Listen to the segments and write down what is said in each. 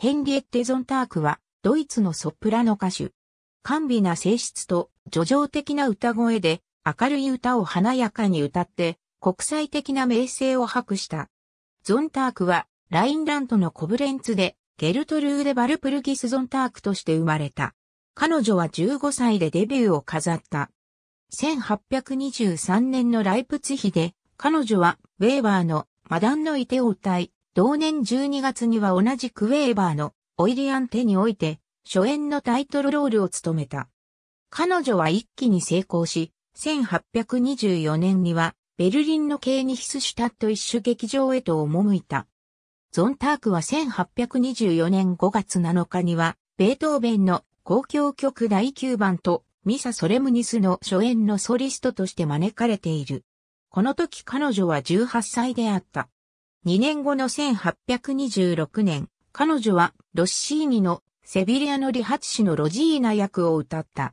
ヘンリエッテ・ゾンタークは、ドイツのソプラノ歌手。甘美な性質と、叙情的な歌声で、明るい歌を華やかに歌って、国際的な名声を博した。ゾンタークは、ラインランドのコブレンツで、ゲルトルーデ・バルプルギス・ゾンタークとして生まれた。彼女は15歳でデビューを飾った。1823年のライプツヒで、彼女は、ウェーバーのマダンのいてを歌い、同年12月には同じクウェーバーのオイリアンテにおいて、初演のタイトルロールを務めた。彼女は一気に成功し、1824年には、ベルリンのケーニヒスシュタット一種劇場へと赴いた。ゾンタークは1824年5月7日には、ベートーベンの公共曲第9番とミサ・ソレムニスの初演のソリストとして招かれている。この時彼女は18歳であった。2年後の1826年、彼女はロッシーニのセビリアの理髪師のロジーナ役を歌った。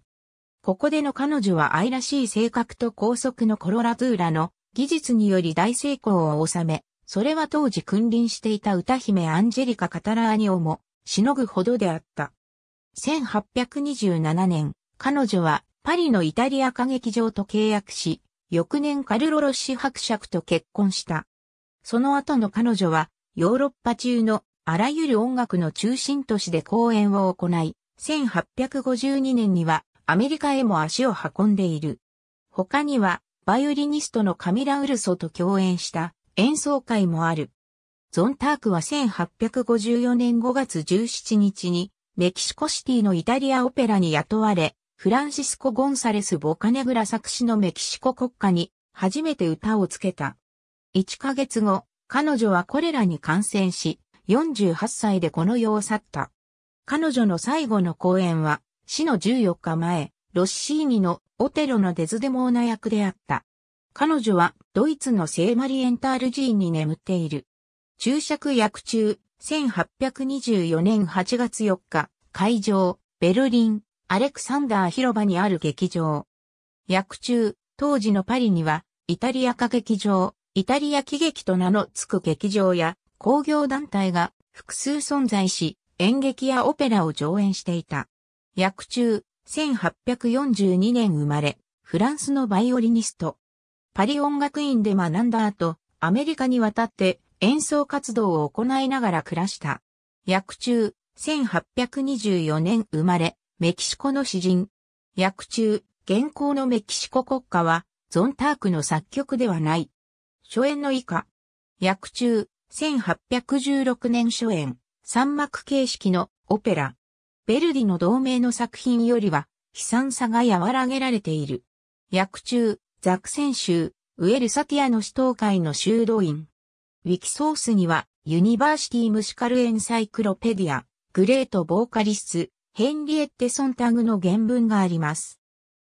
ここでの彼女は愛らしい性格と高速のコロラズーラの技術により大成功を収め、それは当時君臨していた歌姫アンジェリカ・カタラーニをもしのぐほどであった。1827年、彼女はパリのイタリア歌劇場と契約し、翌年カルロロッシ伯爵と結婚した。その後の彼女は、ヨーロッパ中のあらゆる音楽の中心都市で公演を行い、1852年にはアメリカへも足を運んでいる。他には、バイオリニストのカミラ・ウルソと共演した演奏会もある。ゾンタークは1854年5月17日にメキシコシティのイタリアオペラに雇われ、フランシスコ・ゴンサレス・ボカネグラ作詞のメキシコ国歌に初めて歌をつけた。1ヶ月後、彼女はコレラに感染し、48歳でこの世を去った。彼女の最後の公演は、死の14日前、ロッシーニのオテロのデズデモーナ役であった。彼女はドイツの聖マリエンタール寺院に眠っている。注釈役中、1824年8月4日、会場、ベルリン、アレクサンダー広場にある劇場。役中、当時のパリには、イタリア歌劇場、イタリア喜劇と名の付く劇場や工業団体が複数存在し、演劇やオペラを上演していた。役中、1842年生まれ、フランスのバイオリニスト。パリ音楽院で学んだ後、アメリカに渡って演奏活動を行いながら暮らした。役中、1824年生まれ、メキシコの詩人。役中、現行のメキシコ国家は、ゾンタークの作曲ではない、初演の以下。役中、1816年初演、三幕形式のオペラ。ベルディの同名の作品よりは、悲惨さが和らげられている。役中、ザクセン州、ウェルサティアの死闘会の修道院。ウィキソースには、ユニバーシティムシカルエンサイクロペディア、グレートボーカリス、ヘンリエッテ・ソンタグの原文があります。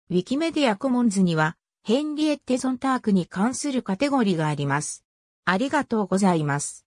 ウィキメディアコモンズには、ヘンリエッテ・ゾンタークに関するカテゴリがあります。ありがとうございます。